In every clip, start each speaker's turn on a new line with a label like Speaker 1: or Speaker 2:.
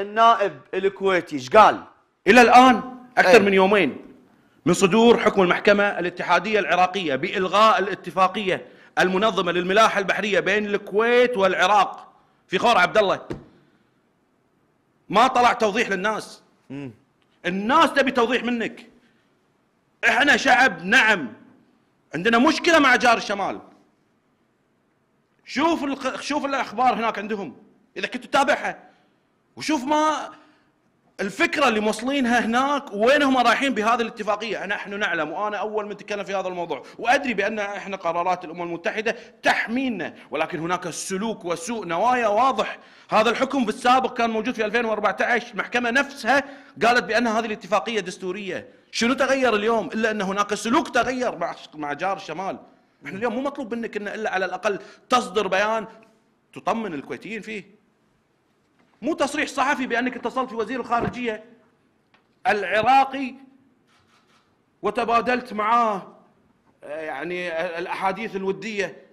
Speaker 1: النائب الكويتي ايش قال؟ الى الان اكثر أي. من يومين من صدور حكم المحكمه الاتحاديه العراقيه بالغاء الاتفاقيه المنظمه للملاحه البحريه بين الكويت والعراق في خور عبد الله ما طلع توضيح للناس الناس تبي توضيح منك احنا شعب نعم عندنا مشكله مع جار الشمال شوف شوف الاخبار هناك عندهم اذا كنت تتابعها وشوف ما الفكره اللي موصلينها هناك وين هم رايحين بهذه الاتفاقيه نحن نعلم وانا اول من تكلم في هذا الموضوع وادري بان احنا قرارات الامم المتحده تحمينا ولكن هناك سلوك وسوء نوايا واضح هذا الحكم في السابق كان موجود في 2014 المحكمه نفسها قالت بان هذه الاتفاقيه دستوريه شنو تغير اليوم الا ان هناك سلوك تغير مع مع جار الشمال احنا اليوم مو مطلوب منك ان الا على الاقل تصدر بيان تطمن الكويتيين فيه مو تصريح صحفي بأنك اتصلت بوزير الخارجية العراقي وتبادلت معاه آه، يعني آه، الأحاديث الودية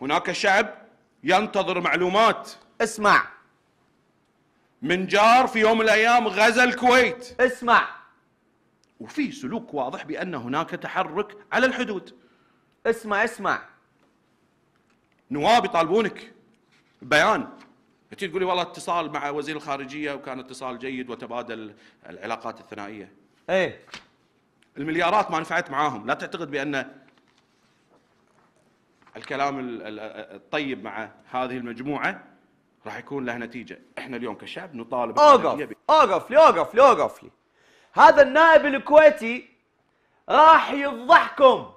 Speaker 1: هناك شعب ينتظر معلومات اسمع من جار في يوم من الأيام غزا الكويت اسمع وفي سلوك واضح بأن هناك تحرك على الحدود اسمع اسمع نواب يطالبونك بيان تجي تقولي والله اتصال مع وزير الخارجيه وكان اتصال جيد وتبادل العلاقات الثنائيه ايه المليارات ما نفعت معاهم لا تعتقد بان الكلام الطيب مع هذه المجموعه راح يكون له نتيجه احنا اليوم كشعب نطالب اوقف اوقف لي اوقف لي اوقف لي هذا النائب الكويتي راح يفضحكم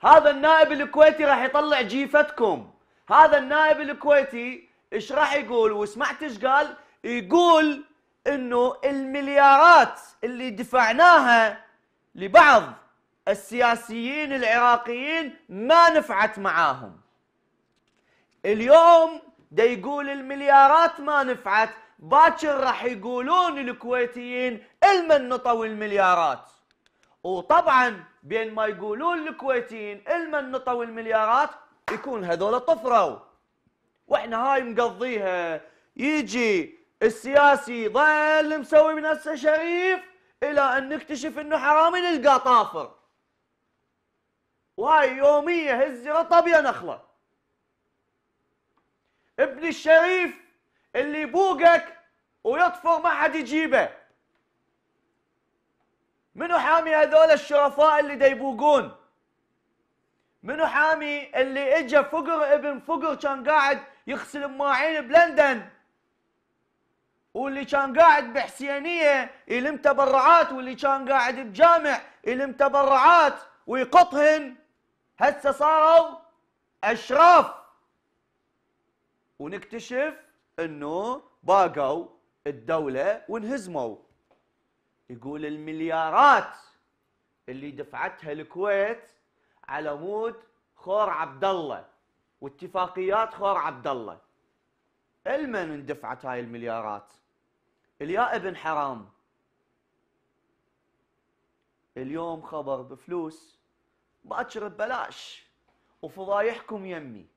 Speaker 1: هذا
Speaker 2: النائب الكويتي راح يطلع جيفتكم هذا النائب الكويتي ايش راح يقول وسمعت ايش قال يقول انه المليارات اللي دفعناها لبعض السياسيين العراقيين ما نفعت معاهم اليوم دا يقول المليارات ما نفعت باكر راح يقولون الكويتيين المن نطوا المليارات وطبعا بين ما يقولون الكويتيين المن نطوا المليارات يكون هذول طفروا واحنا هاي مقضيها يجي السياسي ظل مسوي بنفسه شريف الى ان نكتشف انه حرامي نلقى طافر وهاي يوميه هز رطب يا نخله ابن الشريف اللي يبوقك ويطفر ما حد يجيبه منو حامي هذول الشرفاء اللي ديبوقون منو حامي اللي اجى فقر ابن فقر كان قاعد يغسل مواعين بلندن واللي كان قاعد بحسينيه يلم تبرعات واللي كان قاعد بجامع يلم تبرعات ويقطهن هسه صاروا اشراف ونكتشف انه باقوا الدوله وانهزموا يقول المليارات اللي دفعتها الكويت على مود خور عبد الله واتفاقيات خور عبد الله المن اندفعت هاي المليارات اليا ابن حرام اليوم خبر بفلوس باكر ببلاش وفضايحكم يمي